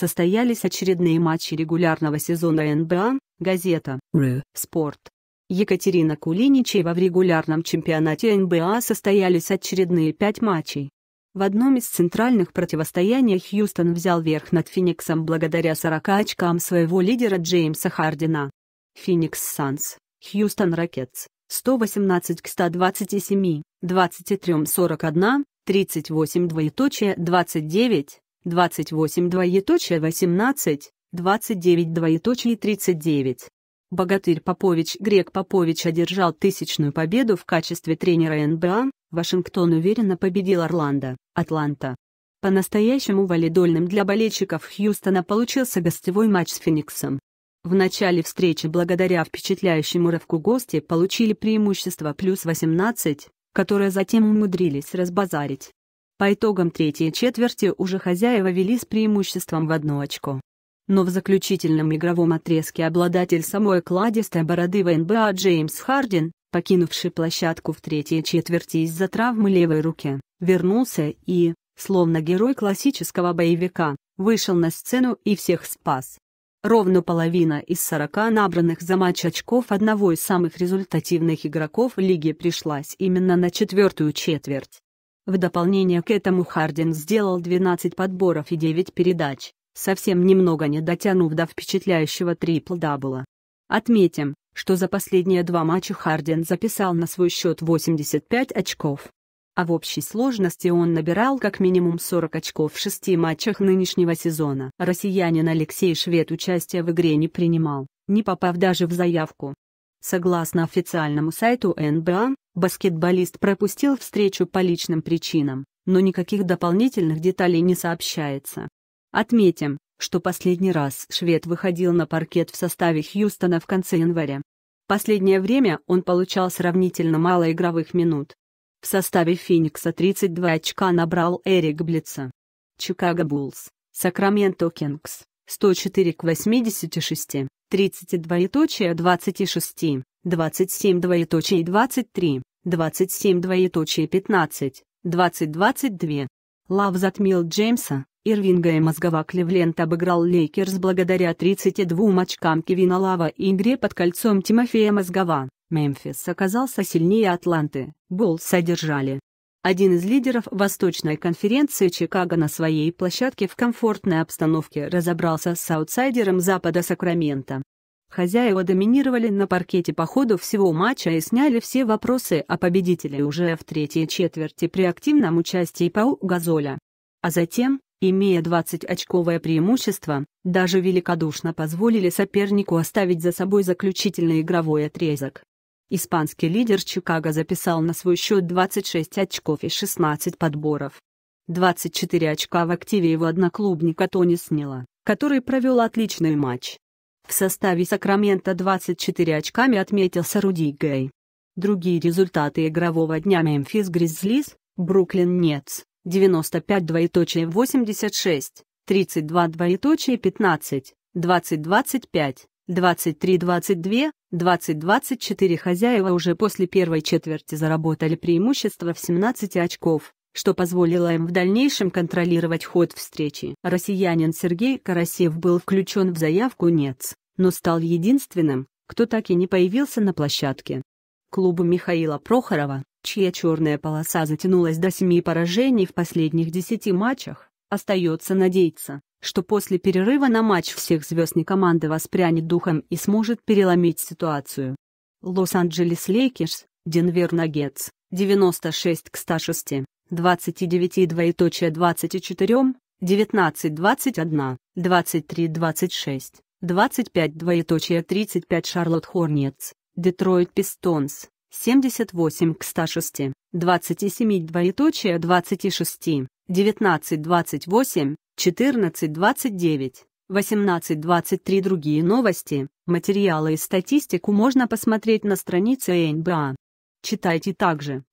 состоялись очередные матчи регулярного сезона НБА, газета «Ру Спорт». Екатерина Кулиничева в регулярном чемпионате НБА состоялись очередные пять матчей. В одном из центральных противостояний Хьюстон взял верх над Фениксом благодаря 40 очкам своего лидера Джеймса Хардина. Феникс Санс, Хьюстон Ракетс, 118 к 127, 23-41, 38 двоеточие 29, 28 двоеточие 18, 29 двоеточие 39. Богатырь Попович грег Попович одержал тысячную победу в качестве тренера НБА, Вашингтон уверенно победил Орландо, Атланта. По-настоящему валидольным для болельщиков Хьюстона получился гостевой матч с Фениксом. В начале встречи благодаря впечатляющему рывку гости получили преимущество плюс 18, которое затем умудрились разбазарить. По итогам третьей четверти уже хозяева вели с преимуществом в одно очко. Но в заключительном игровом отрезке обладатель самой кладистой бороды в НБА Джеймс Хардин, покинувший площадку в третьей четверти из-за травмы левой руки, вернулся и, словно герой классического боевика, вышел на сцену и всех спас. Ровно половина из 40 набранных за матч очков одного из самых результативных игроков лиги пришлась именно на четвертую четверть. В дополнение к этому Хардин сделал 12 подборов и 9 передач, совсем немного не дотянув до впечатляющего трипл-дабла. Отметим, что за последние два матча Хардин записал на свой счет 85 очков. А в общей сложности он набирал как минимум 40 очков в шести матчах нынешнего сезона. Россиянин Алексей Швед участия в игре не принимал, не попав даже в заявку. Согласно официальному сайту НБА, Баскетболист пропустил встречу по личным причинам, но никаких дополнительных деталей не сообщается. Отметим, что последний раз швед выходил на паркет в составе Хьюстона в конце января. Последнее время он получал сравнительно мало игровых минут. В составе Феникса 32 очка набрал Эрик Блица. Чикаго Буллс, Сакраменто Кингс, 104 к 86, 32 и 26, 27 двоеточие 23. 27 двоеточие 15, 20 Лав затмил Джеймса, Ирвинга и мозгова Кливленд обыграл Лейкерс благодаря 32 очкам Кевина Лава и игре под кольцом Тимофея Мозгова. Мемфис оказался сильнее Атланты, Болл содержали. Один из лидеров Восточной конференции Чикаго на своей площадке в комфортной обстановке разобрался с аутсайдером Запада Сакрамента. Хозяева доминировали на паркете по ходу всего матча и сняли все вопросы о победителе уже в третьей четверти при активном участии Пау Газоля. А затем, имея 20-очковое преимущество, даже великодушно позволили сопернику оставить за собой заключительный игровой отрезок. Испанский лидер Чикаго записал на свой счет 26 очков и 16 подборов. 24 очка в активе его одноклубника Тони Снила, который провел отличный матч. В составе Сакрамента 24 очками отметился Руди Гэй. Другие результаты игрового дня Мемфис Гризлис, Бруклин Нетс, 95 двоеточие 86, 32 двоеточие 15, 20-25, 23-22, 20-24 хозяева уже после первой четверти заработали преимущество в 17 очков что позволило им в дальнейшем контролировать ход встречи. Россиянин Сергей Карасев был включен в заявку НЕЦ, но стал единственным, кто так и не появился на площадке. Клубу Михаила Прохорова, чья черная полоса затянулась до семи поражений в последних десяти матчах, остается надеяться, что после перерыва на матч всех звезд команды воспрянет духом и сможет переломить ситуацию. Лос-Анджелес Лейкерс, Денвер Наггетс, 96 к 106. 29 двоеточие 24, 19 21, 23 26, 25 двоеточие 35 Шарлотт Хорнец, Детройт Пистонс, 78 к 106, 27 двоеточие 26, 19 28, 14 29. 18.23 другие новости, материалы и статистику можно посмотреть на странице НБА. Читайте также.